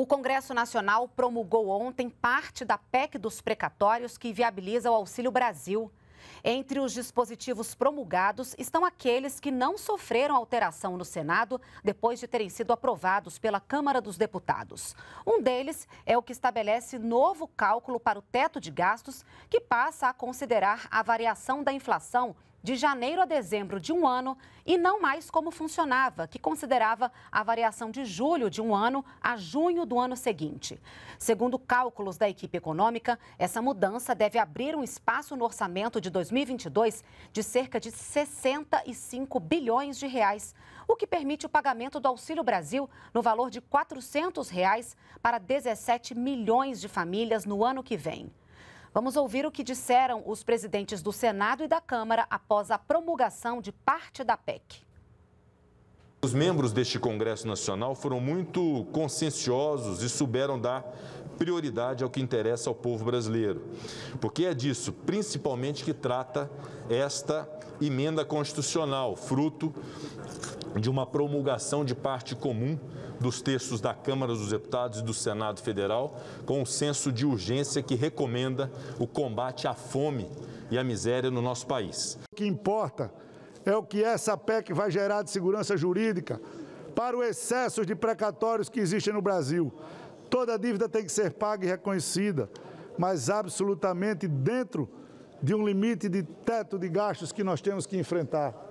O Congresso Nacional promulgou ontem parte da PEC dos precatórios que viabiliza o Auxílio Brasil. Entre os dispositivos promulgados estão aqueles que não sofreram alteração no Senado depois de terem sido aprovados pela Câmara dos Deputados. Um deles é o que estabelece novo cálculo para o teto de gastos, que passa a considerar a variação da inflação de janeiro a dezembro de um ano e não mais como funcionava, que considerava a variação de julho de um ano a junho do ano seguinte. Segundo cálculos da equipe econômica, essa mudança deve abrir um espaço no orçamento de 2022 de cerca de 65 bilhões de reais, o que permite o pagamento do Auxílio Brasil no valor de R$ 400 reais para 17 milhões de famílias no ano que vem. Vamos ouvir o que disseram os presidentes do Senado e da Câmara após a promulgação de parte da PEC. Os membros deste Congresso Nacional foram muito conscienciosos e souberam dar prioridade ao que interessa ao povo brasileiro, porque é disso principalmente que trata esta emenda constitucional, fruto de uma promulgação de parte comum dos textos da Câmara dos Deputados e do Senado Federal, com um senso de urgência que recomenda o combate à fome e à miséria no nosso país. O que importa é o que essa PEC vai gerar de segurança jurídica para o excesso de precatórios que existem no Brasil. Toda dívida tem que ser paga e reconhecida, mas absolutamente dentro de um limite de teto de gastos que nós temos que enfrentar.